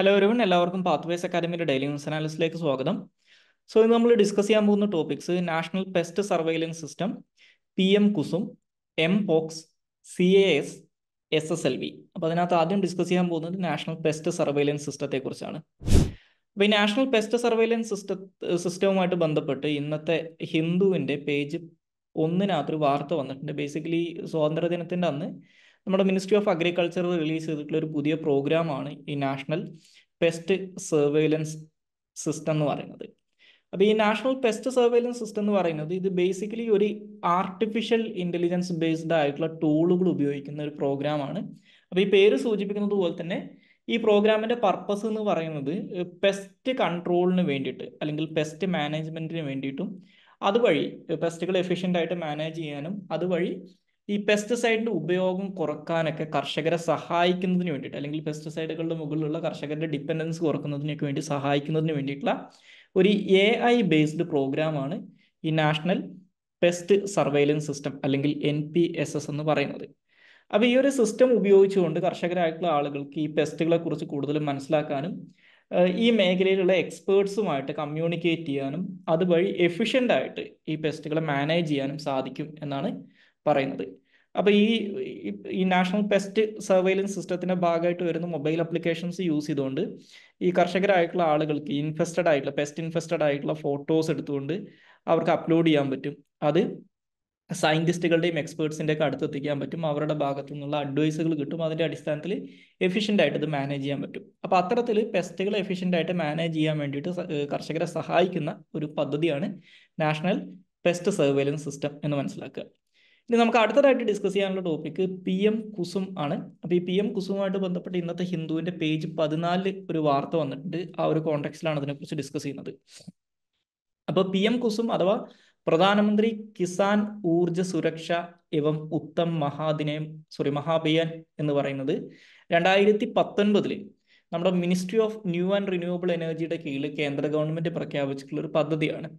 hello ഒരുവൻ എല്ലാവർക്കും pathways അക്കാദമിയുടെ ഡെയിലി ന്യൂസ് അനാലിസിലേക്ക് സ്വാഗതം സോ ഇന്ന് നമ്മൾ ഡിസ്കസ് ചെയ്യാൻ പോകുന്ന topics national pest surveillance system P M Kusum M pox C A S S S L V അപ്പോൾ അതിനകത്ത് ആദ്യം ഡിസ്കസ് ചെയ്യാൻ പോകുന്നത് നാഷണൽ പെസ്റ്റ് സർവൈലൻസ് സിസ്റ്റത്തെക്കുറിച്ചാണ് അപ്പോൾ ഈ നാഷണൽ പെസ്റ്റ് സർവൈലൻസ് സിസ്റ്റ സിസ്റ്റവുമായിട്ട് ബന്ധപ്പെട്ട് ഇന്നത്തെ ഹിന്ദുവിൻ്റെ പേജ് ഒന്നിനകത്തൊരു വാർത്ത വന്നിട്ടുണ്ട് ബേസിക്കലി സ്വാതന്ത്ര്യ ദിനത്തിൻ്റെ അന്ന് നമ്മുടെ മിനിസ്ട്രി ഓഫ് അഗ്രികൾച്ചർ റിലീസ് ചെയ്തിട്ടുള്ള ഒരു പുതിയ പ്രോഗ്രാമാണ് ഈ നാഷണൽ പെസ്റ്റ് സർവൈലൻസ് സിസ്റ്റം എന്ന് പറയുന്നത് അപ്പോൾ ഈ നാഷണൽ പെസ്റ്റ് സർവൈലൻസ് സിസ്റ്റം എന്ന് പറയുന്നത് ഇത് ബേസിക്കലി ഒരു ആർട്ടിഫിഷ്യൽ ഇൻ്റലിജൻസ് ബേസ്ഡ് ആയിട്ടുള്ള ടൂളുകൾ ഉപയോഗിക്കുന്ന ഒരു പ്രോഗ്രാമാണ് അപ്പോൾ ഈ പേര് സൂചിപ്പിക്കുന്നത് പോലെ തന്നെ ഈ പ്രോഗ്രാമിന്റെ പർപ്പസ് എന്ന് പറയുന്നത് പെസ്റ്റ് കൺട്രോളിന് വേണ്ടിയിട്ട് അല്ലെങ്കിൽ പെസ്റ്റ് മാനേജ്മെന്റിന് വേണ്ടിയിട്ടും അതുവഴി പെസ്റ്റുകൾ എഫിഷ്യൻ്റ് ആയിട്ട് മാനേജ് ചെയ്യാനും അതുവഴി ഈ പെസ്റ്റിസൈഡിന്റെ ഉപയോഗം കുറക്കാനൊക്കെ കർഷകരെ സഹായിക്കുന്നതിന് വേണ്ടിയിട്ട് അല്ലെങ്കിൽ പെസ്റ്റിസൈഡുകളുടെ മുകളിലുള്ള കർഷകരുടെ ഡിപ്പെൻഡൻസ് കുറക്കുന്നതിനൊക്കെ വേണ്ടി സഹായിക്കുന്നതിന് വേണ്ടിയിട്ടുള്ള ഒരു എ ഐ ബേസ്ഡ് പ്രോഗ്രാമാണ് ഈ നാഷണൽ പെസ്റ്റ് സർവൈലൻസ് സിസ്റ്റം അല്ലെങ്കിൽ എൻ പി എസ് എസ് എന്ന് പറയുന്നത് അപ്പോൾ ഈ ഒരു സിസ്റ്റം ഉപയോഗിച്ചുകൊണ്ട് കർഷകരായിട്ടുള്ള ആളുകൾക്ക് ഈ പെസ്റ്റുകളെ കുറിച്ച് കൂടുതൽ മനസ്സിലാക്കാനും ഈ മേഖലയിലുള്ള എക്സ്പേർട്സുമായിട്ട് കമ്മ്യൂണിക്കേറ്റ് ചെയ്യാനും അതുവഴി എഫിഷ്യൻ്റ് ആയിട്ട് ഈ പെസ്റ്റുകളെ മാനേജ് ചെയ്യാനും സാധിക്കും എന്നാണ് പറയുന്നത് അപ്പോൾ ഈ ഈ നാഷണൽ പെസ്റ്റ് സർവൈലൻസ് സിസ്റ്റത്തിന്റെ ഭാഗമായിട്ട് വരുന്ന മൊബൈൽ അപ്ലിക്കേഷൻസ് യൂസ് ചെയ്തുകൊണ്ട് ഈ കർഷകരായിട്ടുള്ള ആളുകൾക്ക് ഇൻഫെസ്റ്റഡ് ആയിട്ടുള്ള പെസ്റ്റ് ഇൻഫെസ്റ്റഡ് ആയിട്ടുള്ള ഫോട്ടോസ് എടുത്തുകൊണ്ട് അവർക്ക് അപ്ലോഡ് ചെയ്യാൻ പറ്റും അത് സയന്റിസ്റ്റുകളുടെയും എക്സ്പേർട്സിൻ്റെ ഒക്കെ എത്തിക്കാൻ പറ്റും അവരുടെ ഭാഗത്തു നിന്നുള്ള അഡ്വൈസുകൾ കിട്ടും അതിൻ്റെ അടിസ്ഥാനത്തിൽ എഫിഷ്യൻ്റ് ആയിട്ട് ഇത് മാനേജ് ചെയ്യാൻ പറ്റും അപ്പോൾ അത്തരത്തിൽ പെസ്റ്റുകൾ എഫിഷ്യൻ്റ് ആയിട്ട് മാനേജ് ചെയ്യാൻ വേണ്ടിയിട്ട് കർഷകരെ സഹായിക്കുന്ന ഒരു പദ്ധതിയാണ് നാഷണൽ പെസ്റ്റ് സർവൈലൻസ് സിസ്റ്റം എന്ന് മനസ്സിലാക്കുക ഇനി നമുക്ക് അടുത്തതായിട്ട് ഡിസ്കസ് ചെയ്യാനുള്ള ടോപ്പിക്ക് പി എം കുസും ആണ് അപ്പോൾ ഈ പി എം കുസുമായിട്ട് ബന്ധപ്പെട്ട് ഇന്നത്തെ ഹിന്ദുവിന്റെ പേജ് പതിനാലിൽ ഒരു വാർത്ത വന്നിട്ടുണ്ട് ആ ഒരു കോണ്ടെക്സ്റ്റിലാണ് കുറിച്ച് ഡിസ്കസ് ചെയ്യുന്നത് അപ്പോൾ പി എം കുസും അഥവാ പ്രധാനമന്ത്രി കിസാൻ ഊർജ സുരക്ഷ എവം ഉത്തം മഹാദിനയം സോറി മഹാഭിയാൻ എന്ന് പറയുന്നത് രണ്ടായിരത്തി പത്തൊൻപതിൽ നമ്മുടെ ministry of new and renewable എനർജിയുടെ കീഴിൽ കേന്ദ്ര ഗവൺമെന്റ് പ്രഖ്യാപിച്ചിട്ടുള്ള ഒരു പദ്ധതിയാണ്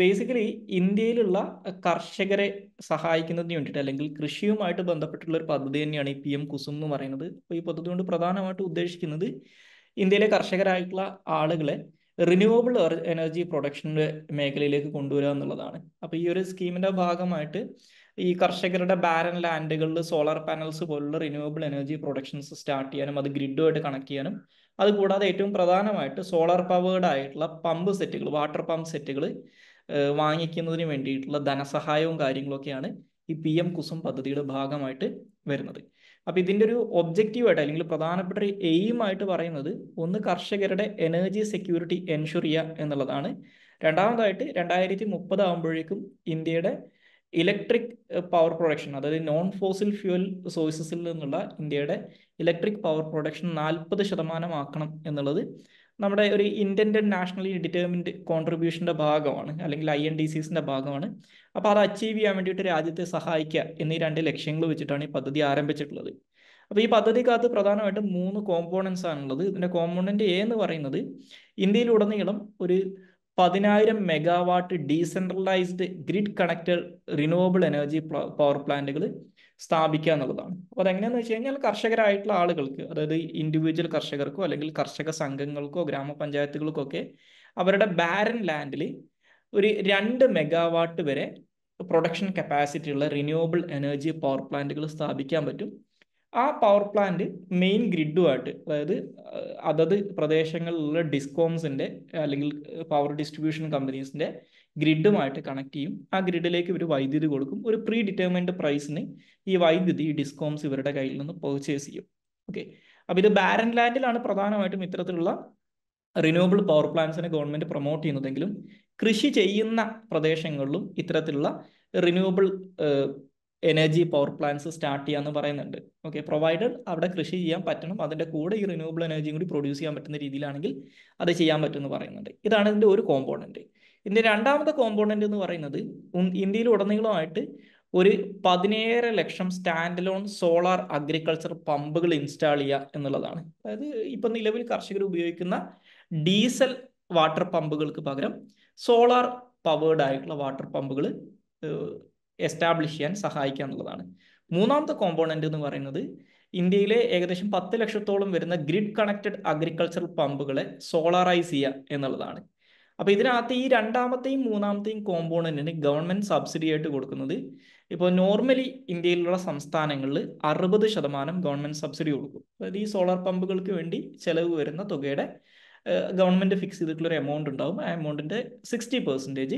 ബേസിക്കലി ഇന്ത്യയിലുള്ള കർഷകരെ സഹായിക്കുന്നതിന് വേണ്ടിയിട്ട് അല്ലെങ്കിൽ കൃഷിയുമായിട്ട് ബന്ധപ്പെട്ടുള്ള ഒരു പദ്ധതി തന്നെയാണ് ഈ പി എം കുസും എന്ന് പറയുന്നത് അപ്പോൾ ഈ പദ്ധതി കൊണ്ട് പ്രധാനമായിട്ട് ഉദ്ദേശിക്കുന്നത് ഇന്ത്യയിലെ കർഷകരായിട്ടുള്ള ആളുകളെ റിന്യൂവബിൾ എനർജി പ്രൊഡക്ഷൻ്റെ മേഖലയിലേക്ക് കൊണ്ടുവരിക എന്നുള്ളതാണ് അപ്പോൾ ഈ ഒരു സ്കീമിൻ്റെ ഭാഗമായിട്ട് ഈ കർഷകരുടെ ബാരൻ ലാൻഡുകളിൽ സോളാർ പാനൽസ് പോലുള്ള റിന്യൂവബിൾ എനർജി പ്രൊഡക്ഷൻസ് സ്റ്റാർട്ട് ചെയ്യാനും അത് ഗ്രിഡുമായിട്ട് കണക്ട് ചെയ്യാനും അതുകൂടാതെ ഏറ്റവും പ്രധാനമായിട്ട് സോളാർ പവേർഡ് ആയിട്ടുള്ള പമ്പ് സെറ്റുകൾ വാട്ടർ പമ്പ് സെറ്റുകൾ വാങ്ങിക്കുന്നതിന് വേണ്ടിയിട്ടുള്ള ധനസഹായവും കാര്യങ്ങളൊക്കെയാണ് ഈ പി എം കുസും പദ്ധതിയുടെ ഭാഗമായിട്ട് വരുന്നത് അപ്പം ഇതിൻ്റെ ഒരു ഒബ്ജക്റ്റീവായിട്ട് അല്ലെങ്കിൽ പ്രധാനപ്പെട്ട ഒരു എയിമായിട്ട് പറയുന്നത് ഒന്ന് കർഷകരുടെ എനർജി സെക്യൂരിറ്റി എൻഷുർ ചെയ്യുക എന്നുള്ളതാണ് രണ്ടാമതായിട്ട് രണ്ടായിരത്തി മുപ്പത് ആകുമ്പോഴേക്കും ഇന്ത്യയുടെ ഇലക്ട്രിക് പവർ പ്രൊഡക്ഷൻ അതായത് നോൺ ഫോസിൽ ഫ്യൂവൽ സോഴ്സസിൽ നിന്നുള്ള ഇന്ത്യയുടെ ഇലക്ട്രിക് പവർ പ്രൊഡക്ഷൻ നാൽപ്പത് ശതമാനമാക്കണം എന്നുള്ളത് നമ്മുടെ ഒരു ഇൻറ്റൻറ്റഡ് നാഷണലി ഡിറ്റർമിൻഡ് കോൺട്രിബ്യൂഷൻ്റെ ഭാഗമാണ് അല്ലെങ്കിൽ ഐ എൻ ഡി സിസിൻ്റെ ഭാഗമാണ് അപ്പോൾ അത് അച്ചീവ് ചെയ്യാൻ വേണ്ടിയിട്ട് രാജ്യത്തെ സഹായിക്കുക എന്നീ രണ്ട് ലക്ഷ്യങ്ങൾ വെച്ചിട്ടാണ് ഈ പദ്ധതി ആരംഭിച്ചിട്ടുള്ളത് അപ്പോൾ ഈ പദ്ധതിക്കകത്ത് പ്രധാനമായിട്ടും മൂന്ന് കോമ്പോണൻസ് ആണുള്ളത് ഇതിൻ്റെ കോമ്പോണൻ്റ് എ എന്ന് പറയുന്നത് ഇന്ത്യയിലുടനീളം ഒരു പതിനായിരം megawatt decentralised grid connected renewable energy power പ്ലാന്റുകൾ സ്ഥാപിക്കുക എന്നുള്ളതാണ് അപ്പോൾ അതെങ്ങനെയാണെന്ന് വെച്ച് കഴിഞ്ഞാൽ കർഷകരായിട്ടുള്ള ആളുകൾക്ക് അതായത് ഇൻഡിവിജ്വൽ കർഷകർക്കോ അല്ലെങ്കിൽ കർഷക സംഘങ്ങൾക്കോ ഗ്രാമപഞ്ചായത്തുകൾക്കോ ഒക്കെ അവരുടെ ബാരൻ ലാൻഡിൽ ഒരു രണ്ട് മെഗാവാട്ട് വരെ പ്രൊഡക്ഷൻ കപ്പാസിറ്റി ഉള്ള റിന്യൂവബിൾ എനർജി പവർ പ്ലാന്റുകൾ സ്ഥാപിക്കാൻ പറ്റും ആ പവർ പ്ലാന്റ് മെയിൻ ഗ്രിഡുമായിട്ട് അതായത് അതത് പ്രദേശങ്ങളിലുള്ള ഡിസ്കോംസിന്റെ അല്ലെങ്കിൽ പവർ ഡിസ്ട്രിബ്യൂഷൻ കമ്പനീസിന്റെ ഗ്രിഡുമായിട്ട് കണക്ട് ചെയ്യും ആ ഗ്രിഡിലേക്ക് ഇവർ വൈദ്യുതി കൊടുക്കും ഒരു പ്രീ ഡിറ്റർമൈൻഡ് പ്രൈസിന് ഈ വൈദ്യുതി ഡിസ്കോംസ് ഇവരുടെ കയ്യിൽ നിന്ന് പർച്ചേസ് ചെയ്യും ഓക്കെ അപ്പോൾ ഇത് ബാരൻ ലാൻഡിലാണ് പ്രധാനമായിട്ടും ഇത്തരത്തിലുള്ള റിന്യൂവബിൾ പവർ പ്ലാന്റ്സിനെ ഗവൺമെന്റ് പ്രൊമോട്ട് ചെയ്യുന്നതെങ്കിലും കൃഷി ചെയ്യുന്ന പ്രദേശങ്ങളിലും ഇത്തരത്തിലുള്ള renewable energy power plants start ചെയ്യാന്ന് പറയുന്നുണ്ട് ഓക്കെ പ്രൊവൈഡർ അവിടെ കൃഷി ചെയ്യാൻ പറ്റണം അതിന്റെ കൂടെ ഈ റിന്യൂവബിൾ എനർജിയും കൂടി പ്രൊഡ്യൂസ് ചെയ്യാൻ പറ്റുന്ന രീതിയിലാണെങ്കിൽ അത് ചെയ്യാൻ പറ്റുമെന്ന് പറയുന്നുണ്ട് ഇതാണ് ഇതിന്റെ ഒരു കോമ്പോണന്റ് ഇതിൻ്റെ രണ്ടാമത്തെ കോമ്പോണൻ്റ് എന്ന് പറയുന്നത് ഇന്ത്യയിൽ ഉടനീളമായിട്ട് ഒരു പതിനേഴ് ലക്ഷം സ്റ്റാൻഡ് ലോൺ സോളാർ അഗ്രികൾച്ചർ പമ്പുകൾ ഇൻസ്റ്റാൾ ചെയ്യുക എന്നുള്ളതാണ് അതായത് ഇപ്പം നിലവിൽ കർഷകർ ഉപയോഗിക്കുന്ന ഡീസൽ വാട്ടർ പമ്പുകൾക്ക് പകരം സോളാർ പവേർഡ് ആയിട്ടുള്ള വാട്ടർ പമ്പുകൾ എസ്റ്റാബ്ലിഷ് ചെയ്യാൻ സഹായിക്കുക എന്നുള്ളതാണ് മൂന്നാമത്തെ കോമ്പോണൻ്റ് എന്ന് പറയുന്നത് ഇന്ത്യയിലെ ഏകദേശം പത്ത് ലക്ഷത്തോളം വരുന്ന ഗ്രിഡ് കണക്റ്റഡ് അഗ്രികൾച്ചറൽ പമ്പുകളെ സോളറൈസ് ചെയ്യുക എന്നുള്ളതാണ് അപ്പോൾ ഇതിനകത്ത് ഈ രണ്ടാമത്തെയും മൂന്നാമത്തെയും കോമ്പോണന്റിന് ഗവൺമെന്റ് സബ്സിഡി ആയിട്ട് കൊടുക്കുന്നത് ഇപ്പോൾ നോർമലി ഇന്ത്യയിലുള്ള സംസ്ഥാനങ്ങളിൽ അറുപത് ശതമാനം ഗവൺമെന്റ് സബ്സിഡി കൊടുക്കും അതായത് ഈ സോളാർ പമ്പുകൾക്ക് വേണ്ടി ചെലവ് വരുന്ന തുകയുടെ ഗവൺമെന്റ് ഫിക്സ് ചെയ്തിട്ടുള്ള ഒരു എമൗണ്ട് ഉണ്ടാവും ആ എമൗണ്ടിന്റെ സിക്സ്റ്റി പെർസെൻറ്റേജ്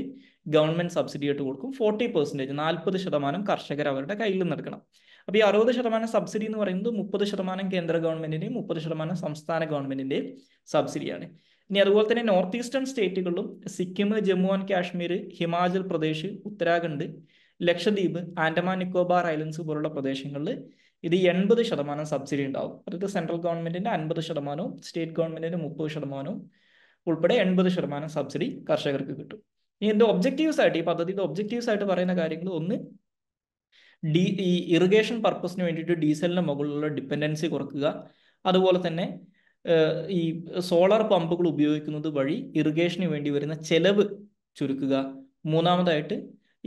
ഗവൺമെന്റ് സബ്സിഡി ആയിട്ട് കൊടുക്കും ഫോർട്ടി പെർസെൻറ്റേജ് നാൽപ്പത് ശതമാനം കർഷകർ അവരുടെ കയ്യിൽ നിന്ന് എടുക്കണം അപ്പോൾ ഈ അറുപത് ശതമാനം സബ്സിഡി എന്ന് പറയുന്നത് മുപ്പത് ശതമാനം കേന്ദ്ര ഗവൺമെന്റിന്റെയും മുപ്പത് ശതമാനം സംസ്ഥാന ഗവൺമെന്റിന്റെയും സബ്സിഡിയാണ് ഇനി അതുപോലെ തന്നെ നോർത്ത് ഈസ്റ്റേൺ സ്റ്റേറ്റുകളിലും സിക്കിം ജമ്മു ആൻഡ് കാശ്മീർ ഹിമാചൽ പ്രദേശ് ഉത്തരാഖണ്ഡ് ലക്ഷദ്വീപ് ആൻഡമാൻ നിക്കോബാർ ഐലൻഡ്സ് പോലുള്ള പ്രദേശങ്ങളിൽ ഇത് എൺപത് ശതമാനം സബ്സിഡി ഉണ്ടാവും അതായത് സെൻട്രൽ ഗവൺമെന്റിന്റെ അൻപത് ശതമാനവും സ്റ്റേറ്റ് ഗവൺമെന്റിന്റെ മുപ്പത് ശതമാനവും ഉൾപ്പെടെ എൺപത് ശതമാനം സബ്സിഡി കർഷകർക്ക് കിട്ടും ഇനി എന്റെ ഒബ്ജക്റ്റീവ്സ് ആയിട്ട് ഈ പദ്ധതിയുടെ ഒബ്ജക്റ്റീവ്സ് ആയിട്ട് പറയുന്ന കാര്യങ്ങൾ ഒന്ന് ഡി ഈ ഇറിഗേഷൻ പർപ്പസിന് വേണ്ടിയിട്ട് ഡീസലിന് മുകളിലുള്ള ഡിപ്പെൻഡൻസി കുറക്കുക അതുപോലെ തന്നെ ഈ സോളാർ പമ്പുകൾ ഉപയോഗിക്കുന്നത് വഴി ഇറിഗേഷന് വേണ്ടി വരുന്ന ചെലവ് ചുരുക്കുക മൂന്നാമതായിട്ട്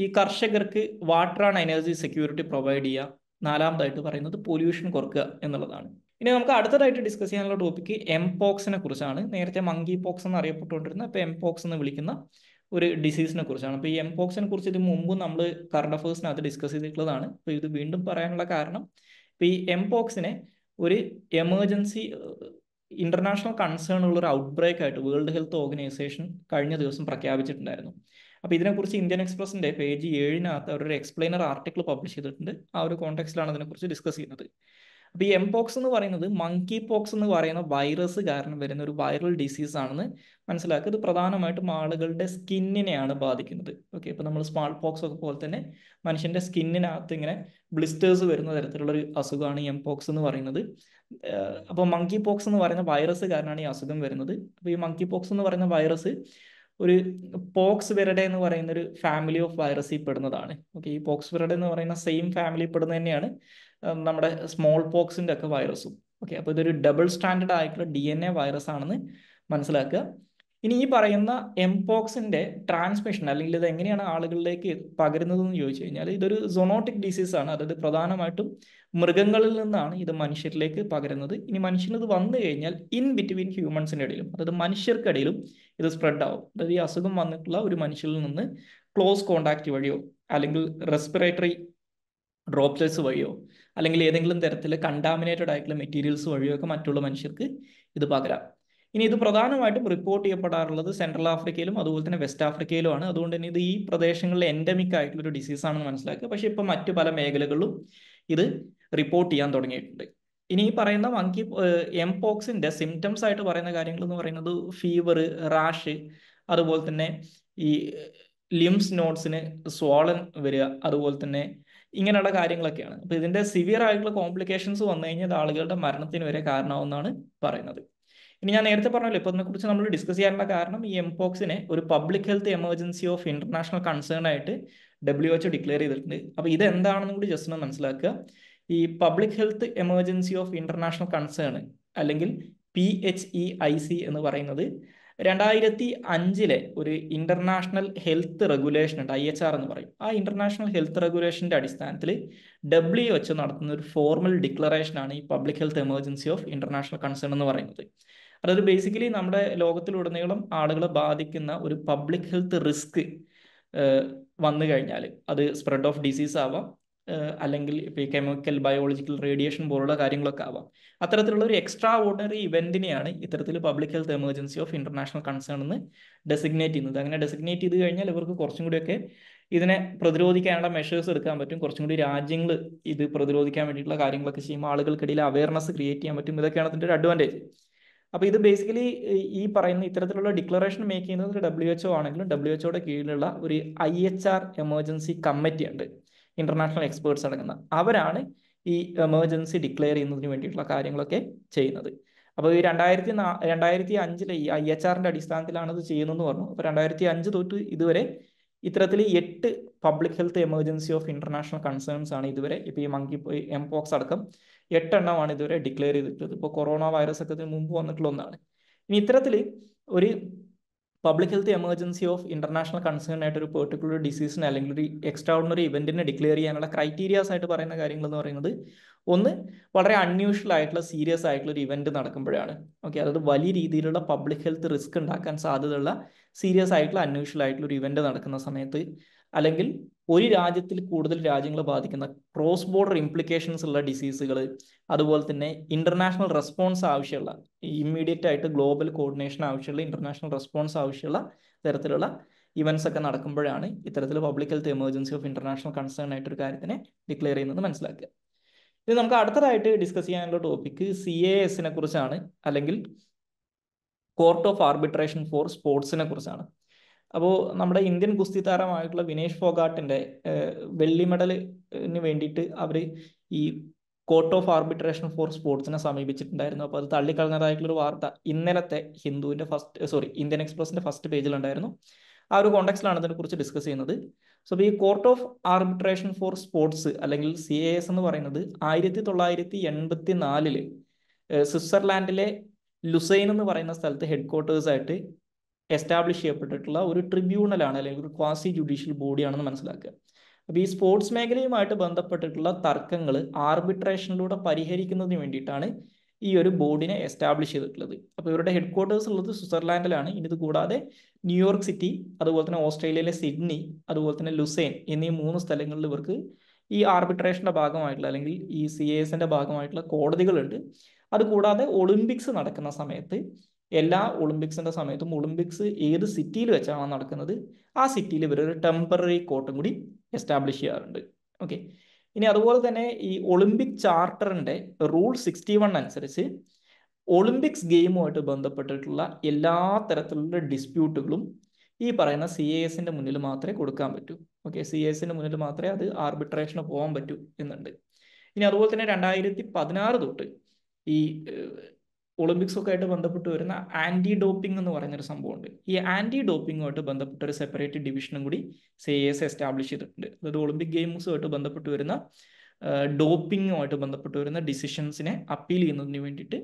ഈ കർഷകർക്ക് water and energy security provide ചെയ്യുക നാലാമതായിട്ട് പറയുന്നത് പൊല്യൂഷൻ കുറക്കുക എന്നുള്ളതാണ് ഇനി നമുക്ക് അടുത്തതായിട്ട് ഡിസ്കസ് ചെയ്യാനുള്ള ടോപ്പിക് എം പോക്സിനെ കുറിച്ചാണ് നേരത്തെ മങ്കി പോക്സ് എന്ന് അറിയപ്പെട്ടുകൊണ്ടിരുന്ന അപ്പോൾ എം പോക്സ് എന്ന് വിളിക്കുന്ന ഒരു ഡിസീസിനെ കുറിച്ചാണ് അപ്പോൾ ഈ എം പോക്സിനെ കുറിച്ച് ഇത് മുമ്പ് നമ്മൾ കറണ്ട് അഫേഴ്സിനകത്ത് ഡിസ്കസ് ചെയ്തിട്ടുള്ളതാണ് അപ്പോൾ ഇത് വീണ്ടും പറയാനുള്ള കാരണം ഇപ്പോൾ ഈ എം പോക്സിനെ ഒരു എമർജൻസി ഇന്റർനാഷണൽ കൺസേൺ ഉള്ള ഒരു ഔട്ട് ബ്രേക്ക് ആയിട്ട് വേൾഡ് ഹെൽത്ത് ഓർഗനൈസേഷൻ കഴിഞ്ഞ ദിവസം പ്രഖ്യാപിച്ചിട്ടുണ്ടായിരുന്നു അപ്പൊ ഇതിനെക്കുറിച്ച് ഇന്ത്യൻ എക്സ്പ്രസിന്റെ പേജ് ഏഴിനകത്ത് അവരൊരു എക്സ്പ്ലെയിനർ ആർട്ടിക്കിൾ പബ്ലിഷ് ചെയ്തിട്ടുണ്ട് ആ ഒരു കോണ്ടെക്സ്റ്റിലാണ് അതിനെക്കുറിച്ച് ഡിസ്കസ് ചെയ്യുന്നത് അപ്പൊ ഈ എം പോക്സ് എന്ന് പറയുന്നത് മങ്കി പോക്സ് എന്ന് പറയുന്ന വൈറസ് കാരണം വരുന്ന ഒരു വൈറൽ ഡിസീസ് ആണെന്ന് മനസ്സിലാക്കുക ഇത് പ്രധാനമായിട്ടും ആളുകളുടെ സ്കിന്നിനെയാണ് ബാധിക്കുന്നത് ഓക്കെ ഇപ്പൊ നമ്മൾ സ്മാൾ പോക്സ് ഒക്കെ പോലെ തന്നെ മനുഷ്യന്റെ സ്കിന്നിനകത്ത് ഇങ്ങനെ ബ്ലിസ്റ്റേഴ്സ് വരുന്ന തരത്തിലുള്ള ഒരു അസുഖമാണ് എം പോക്സ് എന്ന് പറയുന്നത് അപ്പോൾ മങ്കി പോക്സ് എന്ന് പറയുന്ന വൈറസ് കാരണമാണ് ഈ അസുഖം വരുന്നത് അപ്പോൾ ഈ മങ്കി പോക്സ് എന്ന് പറയുന്ന വൈറസ് ഒരു പോക്സ് വെറഡേ എന്ന് പറയുന്ന ഒരു ഫാമിലി ഓഫ് വൈറസിൽ പെടുന്നതാണ് ഓക്കെ ഈ പോക്സ് വെറഡേ എന്ന് പറയുന്ന സെയിം ഫാമിലി പെടുന്നത് തന്നെയാണ് നമ്മുടെ സ്മോൾ പോക്സിൻ്റെ ഒക്കെ വൈറസും ഓക്കെ അപ്പോൾ ഇതൊരു ഡബിൾ സ്റ്റാൻഡേർഡ് ആയിട്ടുള്ള ഡി എൻ എ വൈറസ് ആണെന്ന് മനസ്സിലാക്കുക ഇനി ഈ പറയുന്ന എംപോക്സിന്റെ ട്രാൻസ്മിഷൻ അല്ലെങ്കിൽ ഇത് എങ്ങനെയാണ് ആളുകളിലേക്ക് പകരുന്നതെന്ന് ചോദിച്ചു കഴിഞ്ഞാൽ ഇതൊരു സൊണോട്ടിക് ഡിസീസ് ആണ് അതായത് പ്രധാനമായിട്ടും മൃഗങ്ങളിൽ നിന്നാണ് ഇത് മനുഷ്യരിലേക്ക് പകരുന്നത് ഇനി ഇത് വന്നു കഴിഞ്ഞാൽ ഇൻ ബിറ്റ്വീൻ ഹ്യൂമൻസിൻ്റെ ഇടയിലും അതായത് മനുഷ്യർക്കിടയിലും ഇത് സ്പ്രെഡ് ആവും അതായത് ഈ അസുഖം വന്നിട്ടുള്ള ഒരു മനുഷ്യരിൽ നിന്ന് ക്ലോസ് കോണ്ടാക്ട് വഴിയോ അല്ലെങ്കിൽ റെസ്പിറേറ്ററി ഡ്രോപ്ലെറ്റ്സ് വഴിയോ അല്ലെങ്കിൽ ഏതെങ്കിലും തരത്തിൽ കണ്ടാമിനേറ്റഡ് ആയിട്ടുള്ള മെറ്റീരിയൽസ് വഴിയോ ഒക്കെ മറ്റുള്ള മനുഷ്യർക്ക് ഇത് പകരാം ഇനി ഇത് പ്രധാനമായിട്ടും റിപ്പോർട്ട് ചെയ്യപ്പെടാറുള്ളത് സെൻട്രൽ ആഫ്രിക്കയിലും അതുപോലെ തന്നെ വെസ്റ്റ് ആഫ്രിക്കയിലുമാണ് അതുകൊണ്ട് തന്നെ ഇത് ഈ പ്രദേശങ്ങളിൽ എൻഡമിക് ആയിട്ടുള്ള ഒരു ഡിസീസ് ആണെന്ന് മനസ്സിലാക്കുക പക്ഷേ ഇപ്പം മറ്റു പല മേഖലകളിലും ഇത് റിപ്പോർട്ട് ചെയ്യാൻ തുടങ്ങിയിട്ടുണ്ട് ഇനി ഈ പറയുന്ന മങ്കി എംപോക്സിന്റെ സിംറ്റംസ് ആയിട്ട് പറയുന്ന കാര്യങ്ങൾ എന്ന് പറയുന്നത് ഫീവർ റാഷ് അതുപോലെ തന്നെ ഈ ലിംസ് നോട്ട്സിന് സ്വാളൻ വരിക അതുപോലെ തന്നെ ഇങ്ങനെയുള്ള കാര്യങ്ങളൊക്കെയാണ് അപ്പൊ ഇതിന്റെ സിവിയർ ആയിട്ടുള്ള കോംപ്ലിക്കേഷൻസ് വന്നു കഴിഞ്ഞാൽ ആളുകളുടെ മരണത്തിന് വരെ കാരണമെന്നാണ് പറയുന്നത് ഇനി ഞാൻ നേരത്തെ പറഞ്ഞല്ലോ ഇപ്പൊ ഇതിനെക്കുറിച്ച് നമ്മൾ ഡിസ്കസ് ചെയ്യാനുള്ള കാരണം ഈ എംപോക്സിനെ ഒരു public health emergency of international concern ആയിട്ട് ഡബ്ല്യു എച്ച് ഡിക്ലെയർ ചെയ്തിട്ടുണ്ട് അപ്പൊ ഇത് എന്താണെന്നും കൂടി ജസ്റ്റ് ഒന്ന് മനസ്സിലാക്കുക ഈ public health emergency of international concern അല്ലെങ്കിൽ P H E I C എന്ന് പറയുന്നത് രണ്ടായിരത്തി അഞ്ചിലെ ഒരു ഇന്റർനാഷണൽ ഹെൽത്ത് റെഗുലേഷൻ ഉണ്ട് ഐ എച്ച് ആർ എന്ന് പറയും ആ ഇന്റർനാഷണൽ ഹെൽത്ത് റെഗുലേഷന്റെ അടിസ്ഥാനത്തിൽ ഡബ്ല്യു എച്ച് നടത്തുന്ന ഒരു ഫോർമൽ ഡിക്ലറേഷൻ ആണ് ഈ public health emergency of international concern എന്ന് പറയുന്നത് അതായത് ബേസിക്കലി നമ്മുടെ ലോകത്തിലുടനീളം ആളുകളെ ബാധിക്കുന്ന ഒരു പബ്ലിക് ഹെൽത്ത് റിസ്ക് വന്നു കഴിഞ്ഞാൽ അത് സ്പ്രെഡ് ഓഫ് ഡിസീസ് ആവാം അല്ലെങ്കിൽ ഇപ്പോൾ കെമിക്കൽ ബയോളജിക്കൽ റേഡിയേഷൻ പോലുള്ള കാര്യങ്ങളൊക്കെ ആവാം അത്തരത്തിലുള്ള ഒരു എക്സ്ട്രാ ഓർഡിനറി ഇവന്റിനെയാണ് ഇത്തരത്തിൽ public health emergency of international concern എന്ന് ഡെസിഗ്നേറ്റ് ചെയ്യുന്നത് അങ്ങനെ ഡെസിഗ്നേറ്റ് ചെയ്ത് കഴിഞ്ഞാൽ ഇവർക്ക് കുറച്ചും കൂടിയൊക്കെ ഇതിനെ പ്രതിരോധിക്കാനുള്ള മെഷേഴ്സ് എടുക്കാൻ പറ്റും കുറച്ചും കൂടി രാജ്യങ്ങൾ ഇത് പ്രതിരോധിക്കാൻ വേണ്ടിയിട്ടുള്ള കാര്യങ്ങളൊക്കെ ചെയ്യുമ്പോൾ ആളുകൾക്കിടയിൽ അവയർനെസ് ക്രിയേറ്റ് ചെയ്യാൻ പറ്റും ഇതൊക്കെയാണ് അതിൻ്റെ ഒരു അഡ്വാൻറ്റേജ് അപ്പോൾ ഇത് ബേസിക്കലി ഈ പറയുന്ന ഇത്തരത്തിലുള്ള ഡിക്ലറേഷൻ മേക്ക് ചെയ്യുന്നത് ഡബ്ല്യു എച്ച്ഒ ആണെങ്കിലും ഡബ്ല്യു എച്ച്ഒയുടെ കീഴിലുള്ള ഒരു I H R emergency committee ഉണ്ട് ഇന്റർനാഷണൽ എക്സ്പേർട്സ് അടങ്ങുന്ന അവരാണ് ഈ എമർജൻസി ഡിക്ലെയർ ചെയ്യുന്നതിന് വേണ്ടിയിട്ടുള്ള കാര്യങ്ങളൊക്കെ ചെയ്യുന്നത് അപ്പോൾ ഈ രണ്ടായിരത്തി നാ രണ്ടായിരത്തി അഞ്ചിലെ ഈ ഐ എച്ച് ആറിന്റെ അടിസ്ഥാനത്തിലാണ് ഇത് ചെയ്യുന്നതെന്ന് പറഞ്ഞു അപ്പോൾ രണ്ടായിരത്തി അഞ്ച് തൊട്ട് ഇതുവരെ ഇത്തരത്തിൽ എട്ട് public health emergency of international concerns ആണ് ഇതുവരെ ഇപ്പോൾ ഈ മങ്കി എം പോക്സ് അടക്കം എട്ടെണ്ണമാണ് ഇതുവരെ ഡിക്ലെയർ ചെയ്തിട്ടുള്ളത് ഇപ്പോൾ കൊറോണ വൈറസ് ഒക്കെ മുമ്പ് വന്നിട്ടുള്ള ഒന്നാണ് ഇനി ഇത്തരത്തിൽ ഒരു public health emergency of international concern ആയിട്ട് ഒരു പെർട്ടിക്കുലർ ഡിസീസിന് അല്ലെങ്കിൽ ഒരു എക്സ്ട്രാ ഓർഡിനറി ഇവന്റിനെ ഡിക്ലെയർ ചെയ്യാനുള്ള ക്രൈറ്റീരിയാസ് ആയിട്ട് പറയുന്ന കാര്യങ്ങൾ എന്ന് പറയുന്നത് ഒന്ന് വളരെ അൺയൂഷ്വൽ ആയിട്ടുള്ള സീരിയസ് ആയിട്ടുള്ള ഒരു ഇവന്റ് നടക്കുമ്പോഴാണ് ഓക്കെ അതായത് വലിയ രീതിയിലുള്ള പബ്ലിക് ഹെൽത്ത് റിസ്ക് ഉണ്ടാക്കാൻ സാധ്യതയുള്ള സീരിയസ് ആയിട്ടുള്ള അൺയൂഷ്വൽ ആയിട്ടുള്ള ഒരു ഇവന്റ് നടക്കുന്ന സമയത്ത് അല്ലെങ്കിൽ ഒരു രാജ്യത്തിൽ കൂടുതൽ രാജ്യങ്ങളെ ബാധിക്കുന്ന ക്രോസ് ബോർഡർ ഇംപ്ലിക്കേഷൻസ് ഉള്ള ഡിസീസുകൾ അതുപോലെ തന്നെ ഇന്റർനാഷണൽ റെസ്പോൺസ് ആവശ്യമുള്ള ഇമ്മീഡിയറ്റ് ആയിട്ട് ഗ്ലോബൽ കോർഡിനേഷൻ ആവശ്യമുള്ള ഇന്റർനാഷണൽ റെസ്പോൺസ് ആവശ്യമുള്ള തരത്തിലുള്ള ഇവൻസ് ഒക്കെ നടക്കുമ്പോഴാണ് ഇത്തരത്തിൽ public health emergency of international concern ആയിട്ടൊരു കാര്യത്തിനെ ഡിക്ലെയർ ചെയ്യുന്നത് മനസ്സിലാക്കുക ഇത് നമുക്ക് അടുത്തതായിട്ട് ഡിസ്കസ് ചെയ്യാനുള്ള ടോപ്പിക് സി എ എസിനെ കുറിച്ചാണ് അല്ലെങ്കിൽ കോർട്ട് ഓഫ് ആർബിട്രേഷൻ ഫോർ സ്പോർട്സിനെ കുറിച്ചാണ് അപ്പോൾ നമ്മുടെ ഇന്ത്യൻ ഗുസ്തി താരമായിട്ടുള്ള വിനേഷ് ഫോഗാട്ടിന്റെ വെള്ളി മെഡലിന് വേണ്ടിയിട്ട് അവർ ഈ കോർട്ട് ഓഫ് ആർബിട്രേഷൻ ഫോർ സ്പോർട്സിനെ സമീപിച്ചിട്ടുണ്ടായിരുന്നു അപ്പോൾ അത് തള്ളിക്കളഞ്ഞതായിട്ടുള്ള ഒരു വാർത്ത ഇന്നലത്തെ ഹിന്ദുവിന്റെ ഫസ്റ്റ് സോറി ഇന്ത്യൻ എക്സ്പ്രസിന്റെ ഫസ്റ്റ് പേജിലുണ്ടായിരുന്നു ആ ഒരു കോണ്ടെക്സ്റ്റിലാണ് അതിനെക്കുറിച്ച് ഡിസ്കസ് ചെയ്യുന്നത് സോ ഈ court of arbitration for sports അല്ലെങ്കിൽ സി എ എസ് എന്ന് പറയുന്നത് ആയിരത്തി തൊള്ളായിരത്തി എൺപത്തി നാലില് സ്വിറ്റ്സർലാൻഡിലെ ലുസൈൻ എന്ന് പറയുന്ന സ്ഥലത്ത് ഹെഡ് ക്വാർട്ടേഴ്സ് ആയിട്ട് എസ്റ്റാബ്ലിഷ് ചെയ്യപ്പെട്ടിട്ടുള്ള ഒരു ട്രിബ്യൂണലാണ് അല്ലെങ്കിൽ ഒരു ക്വാസി ജുഡീഷ്യൽ ബോഡിയാണെന്ന് മനസ്സിലാക്കുക അപ്പോൾ ഈ സ്പോർട്സ് മേഖലയുമായിട്ട് ബന്ധപ്പെട്ടിട്ടുള്ള തർക്കങ്ങൾ ആർബിട്രേഷനിലൂടെ പരിഹരിക്കുന്നതിന് വേണ്ടിയിട്ടാണ് ഈ ഒരു ബോർഡിനെ എസ്റ്റാബ്ലിഷ് ചെയ്തിട്ടുള്ളത് അപ്പോൾ ഇവരുടെ ഹെഡ് ക്വാർട്ടേഴ്സ് ഉള്ളത് സ്വിറ്റ്സർലാൻഡിലാണ് ഇനി ഇത് കൂടാതെ ന്യൂയോർക്ക് സിറ്റി അതുപോലെ തന്നെ ഓസ്ട്രേലിയയിലെ സിഡ്നി അതുപോലെ തന്നെ ലുസൈൻ എന്നീ മൂന്ന് സ്ഥലങ്ങളിൽ ഇവർക്ക് ഈ ആർബിട്രേഷന്റെ ഭാഗമായിട്ടുള്ള അല്ലെങ്കിൽ ഈ സി എസിന്റെ ഭാഗമായിട്ടുള്ള കോടതികളുണ്ട് അതുകൂടാതെ ഒളിമ്പിക്സ് നടക്കുന്ന സമയത്ത് എല്ലാ ഒളിമ്പിക്സിൻ്റെ സമയത്തും ഒളിമ്പിക്സ് ഏത് സിറ്റിയിൽ വെച്ചാണ് നടക്കുന്നത് ആ സിറ്റിയിൽ ഇവർ ഒരു ടെമ്പററി കോർട്ടും കൂടി എസ്റ്റാബ്ലിഷ് ചെയ്യാറുണ്ട് ഓക്കെ ഇനി അതുപോലെ തന്നെ ഈ ഒളിമ്പിക് ചാർട്ടറിൻ്റെ റൂൾ സിക്സ്റ്റി വൺ അനുസരിച്ച് ഒളിമ്പിക്സ് ഗെയിമുമായിട്ട് ബന്ധപ്പെട്ടിട്ടുള്ള എല്ലാ തരത്തിലുള്ള ഡിസ്പ്യൂട്ടുകളും ഈ പറയുന്ന സി എ എസിൻ്റെ മുന്നിൽ മാത്രമേ കൊടുക്കാൻ പറ്റൂ ഓക്കെ സി എ എസിൻ്റെ മുന്നിൽ മാത്രമേ അത് ആർബിട്രേഷന് പോകാൻ പറ്റൂ എന്നുണ്ട് ഇനി അതുപോലെ തന്നെ രണ്ടായിരത്തി പതിനാറ് തൊട്ട് ഈ ഒളിമ്പിക്സ് ഒക്കെ ആയിട്ട് ബന്ധപ്പെട്ട് വരുന്ന ആന്റി ഡോപ്പിംഗ് എന്ന് സംഭവം സംഭവമുണ്ട് ഈ ആന്റി ഡോപ്പിംഗുമായിട്ട് ബന്ധപ്പെട്ട ഒരു സെപ്പറേറ്റ് ഡിവിഷനും കൂടി സി എസ് എസ്റ്റാബ്ലിഷ് ചെയ്തിട്ടുണ്ട് അതായത് ഒളിമ്പിക് ഗെയിംസുമായിട്ട് ബന്ധപ്പെട്ട് വരുന്ന ഡോപ്പിംഗുമായിട്ട് ബന്ധപ്പെട്ട് വരുന്ന ഡിസിഷൻസിനെ അപ്പീൽ ചെയ്യുന്നതിന് വേണ്ടിയിട്ട്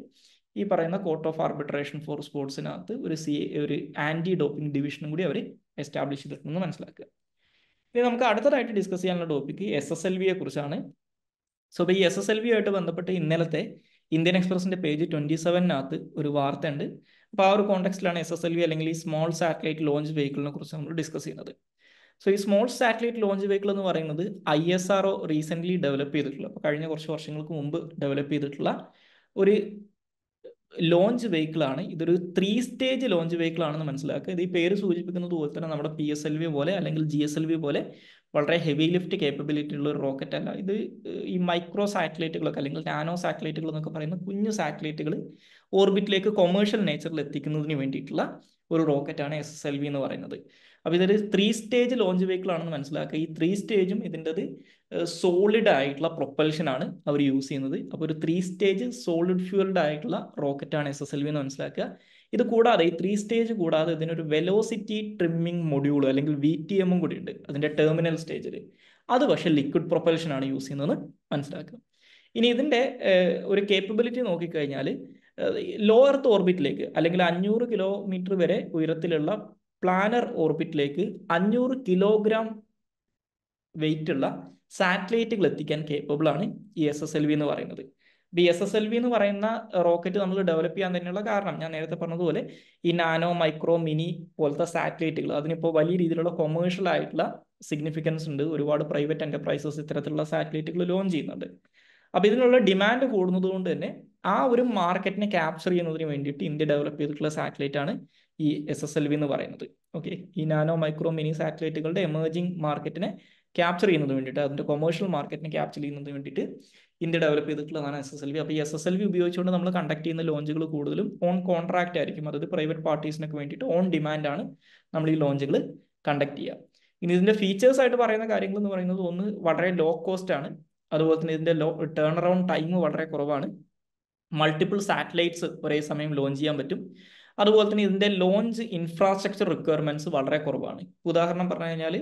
ഈ പറയുന്ന കോർട്ട് ഓഫ് ആർബിട്രേഷൻ ഫോർ സ്പോർട്സിനകത്ത് ഒരു സി ഒരു ആന്റി ഡോപ്പിംഗ് ഡിവിഷനും കൂടി അവർ എസ്റ്റാബ്ലിഷ് ചെയ്തിട്ടുണ്ടെന്ന് മനസ്സിലാക്കുക ഇനി നമുക്ക് അടുത്തതായിട്ട് ഡിസ്കസ് ചെയ്യാനുള്ള ടോപ്പിക്ക് എസ് എസ് എൽ വിയെ കുറിച്ചാണ് സോ ഈ എസ് എസ് എൽ ആയിട്ട് ബന്ധപ്പെട്ട് ഇന്നലത്തെ ഇന്ത്യൻ എക്സ്പ്രസിന്റെ പേജ് ട്വന്റി സെവനിനകത്ത് ഒരു വാർത്ത ഉണ്ട് അപ്പോൾ ആ ഒരു കോണ്ടെക്സ്റ്റിലാണ് എസ് എസ് എൽ വി അല്ലെങ്കിൽ ഈ സ്മോൾ സാറ്റലൈറ്റ് ലോഞ്ച് വെഹിക്കിളിനെ കുറിച്ച് നമ്മൾ ഡിസ്കസ് ചെയ്യുന്നത് സോ ഈ സ്മോൾ സാറ്റലൈറ്റ് ലോഞ്ച് വെഹിക്കിൾ എന്ന് പറയുന്നത് I S R O recent develop ചെയ്തിട്ടുള്ള അപ്പോൾ കഴിഞ്ഞ കുറച്ച് വർഷങ്ങൾക്ക് മുമ്പ് ഡെവലപ്പ് ചെയ്തിട്ടുള്ള ഒരു ലോഞ്ച് വെഹിക്കിളാണ് ഇതൊരു ത്രീ സ്റ്റേജ് ലോഞ്ച് വെഹിക്കിൾ ആണെന്ന് മനസ്സിലാക്കുക ഇത് ഈ പേര് സൂചിപ്പിക്കുന്നത് പോലെ തന്നെ നമ്മുടെ പി എസ് എൽ വി പോലെ അല്ലെങ്കിൽ ജി എസ് എൽ വി പോലെ വളരെ ഹെവി ലിഫ്റ്റ് കേപ്പബിലിറ്റി ഉള്ള ഒരു റോക്കറ്റ് അല്ല ഇത് ഈ മൈക്രോ സാറ്റലൈറ്റുകളൊക്കെ അല്ലെങ്കിൽ നാനോ സാറ്റലൈറ്റുകൾ എന്നൊക്കെ പറയുന്ന കുഞ്ഞു സാറ്റലൈറ്റുകൾ ഓർബിറ്റിലേക്ക് കൊമേഴ്ഷ്യൽ നേച്ചറിൽ എത്തിക്കുന്നതിന് വേണ്ടിയിട്ടുള്ള ഒരു റോക്കറ്റാണ് എസ് എസ് എൽ വി എന്ന് പറയുന്നത് അപ്പോൾ ഇതൊരു ത്രീ സ്റ്റേജ് ലോഞ്ച് വെഹിക്കിൾ ആണെന്ന് മനസ്സിലാക്കുക ഈ ത്രീ സ്റ്റേജും ഇതിൻ്റെത് സോളിഡ് ആയിട്ടുള്ള പ്രൊപ്പൽഷൻ ആണ് അവർ യൂസ് ചെയ്യുന്നത് അപ്പോൾ ഒരു ത്രീ സ്റ്റേജ് സോളിഡ് ഫ്യൂൽഡ് ആയിട്ടുള്ള റോക്കറ്റാണ് എസ് എസ് എൽ വി എന്ന് മനസ്സിലാക്കുക ഇത് കൂടാതെ ഈ ത്രീ സ്റ്റേജ് കൂടാതെ ഇതിനൊരു വെലോസിറ്റി ട്രിമ്മിങ് മൊഡ്യൂൾ അല്ലെങ്കിൽ വി ടി എമ്മും കൂടി ഉണ്ട് അതിൻ്റെ ടെർമിനൽ സ്റ്റേജിൽ അത് പക്ഷേ ലിക്വിഡ് പ്രൊപ്പൽഷൻ ആണ് യൂസ് ചെയ്യുന്നതെന്ന് മനസ്സിലാക്കുക ഇനി ഇതിൻ്റെ ഒരു കേപ്പബിലിറ്റി നോക്കിക്കഴിഞ്ഞാൽ ലോ എർത്ത് ഓർബിറ്റിലേക്ക് അല്ലെങ്കിൽ അഞ്ഞൂറ് കിലോമീറ്റർ വരെ ഉയരത്തിലുള്ള പ്ലാനർ ഓർബിറ്റിലേക്ക് അഞ്ഞൂറ് കിലോഗ്രാം വെയിറ്റുള്ള സാറ്റലൈറ്റുകൾ എത്തിക്കാൻ കേപ്പബിൾ ആണ് ഈ എസ് എസ് എൽ വി എന്ന് പറയുന്നത് B S S L V എന്ന് പറയുന്ന റോക്കറ്റ് നമ്മൾ ഡെവലപ്പ് ചെയ്യാൻ തന്നെയുള്ള കാരണം ഞാൻ നേരത്തെ പറഞ്ഞതുപോലെ ഈ നാനോ മൈക്രോ മിനി പോലത്തെ സാറ്റലൈറ്റുകൾ അതിനിപ്പോൾ വലിയ രീതിയിലുള്ള കൊമേഴ്ഷ്യൽ ആയിട്ടുള്ള സിഗ്നിഫിക്കൻസ് ഉണ്ട് ഒരുപാട് പ്രൈവറ്റ് എന്റർപ്രൈസസ് ഇത്തരത്തിലുള്ള സാറ്റലൈറ്റുകൾ ലോഞ്ച് ചെയ്യുന്നുണ്ട് അപ്പോൾ ഇതിനുള്ള ഡിമാൻഡ് കൂടുന്നത് കൊണ്ട് തന്നെ ആ ഒരു മാർക്കറ്റിനെ ക്യാപ്ചർ ചെയ്യുന്നതിന് വേണ്ടിയിട്ട് ഇന്ത്യ ഡെവലപ്പ് ചെയ്തിട്ടുള്ള സാറ്റലൈറ്റ് ആണ് ഈ എസ് എസ് എൽ വി എന്ന് പറയുന്നത് ഓക്കെ ഈ നാനോ മൈക്രോ മിനി സാറ്റലൈറ്റുകളുടെ എമേർജിംഗ് മാർക്കറ്റിനെ ക്യാപ്ചർ ചെയ്യുന്നത് വേണ്ടിയിട്ട് അതിൻ്റെ കൊമേഴ്ഷ്യൽ മാർക്കറ്റിനെ ക്യാപ്ചർ ചെയ്യുന്നത് വേണ്ടിയിട്ട് ഇന്ത്യ ഡെവലപ്പ് ചെയ്തിട്ടുള്ളതാണ് എസ് എസ് എൽ വി അപ്പോൾ ഈ എസ് എസ് എൽ വി ഉപയോഗിച്ചുകൊണ്ട് നമ്മൾ കണ്ടക്ട് ചെയ്യുന്ന ലോഞ്ചുകൾ കൂടുതലും ഓൺ കോൺട്രാക്റ്റ് ആയിരിക്കും അതായത് പ്രൈവറ്റ് പാർട്ടീസിനൊക്കെ വേണ്ടിയിട്ട് ഓൺ ഡിമാൻഡാണ് നമ്മൾ ഈ ലോഞ്ചുകൾ കണ്ടക്ട് ചെയ്യുക ഇനി ഇതിൻ്റെ ഫീച്ചേഴ്സ് ആയിട്ട് പറയുന്ന കാര്യങ്ങൾ എന്ന് പറയുന്നത് ഒന്ന് വളരെ ലോ കോസ്റ്റ് ആണ് അതുപോലെ തന്നെ ഇതിൻ്റെ ലോ ടേൺ അറൗണ്ട് ടൈം വളരെ കുറവാണ് മൾട്ടിപ്പിൾ സാറ്റലൈറ്റ്സ് ഒരേ സമയം ലോഞ്ച് ചെയ്യാൻ പറ്റും അതുപോലെ തന്നെ ഇതിന്റെ ലോഞ്ച് ഇൻഫ്രാസ്ട്രക്ചർ റിക്വയർമെന്റ്സ് വളരെ കുറവാണ് ഉദാഹരണം പറഞ്ഞു കഴിഞ്ഞാൽ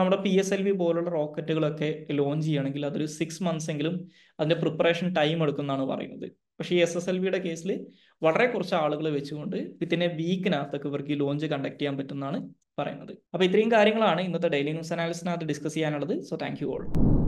നമ്മുടെ പി എസ് എൽ വി പോലുള്ള റോക്കറ്റുകളൊക്കെ ലോഞ്ച് ചെയ്യണമെങ്കിൽ അതൊരു സിക്സ് മന്ത്സ് എങ്കിലും അതിന്റെ പ്രിപ്പറേഷൻ ടൈം എടുക്കുന്നതാണ് പറയുന്നത് പക്ഷേ ഈ എസ് എസ് എൽ വിയുടെ കേസിൽ വളരെ കുറച്ച് ആളുകൾ വെച്ചുകൊണ്ട് വിത്തിൻ എ വീക്കിനകത്തൊക്കെ ഇവർക്ക് ഈ ലോഞ്ച് കണ്ടക്ട് ചെയ്യാൻ പറ്റുന്നതാണ് പറയുന്നത് അപ്പോൾ ഇത്രയും കാര്യങ്ങളാണ് ഇന്നത്തെ ഡെയിലി ന്യൂസ് അനാലിസിനകത്ത് ഡിസ്കസ് ചെയ്യാനുള്ളത് സോ താങ്ക് യു ഓൾ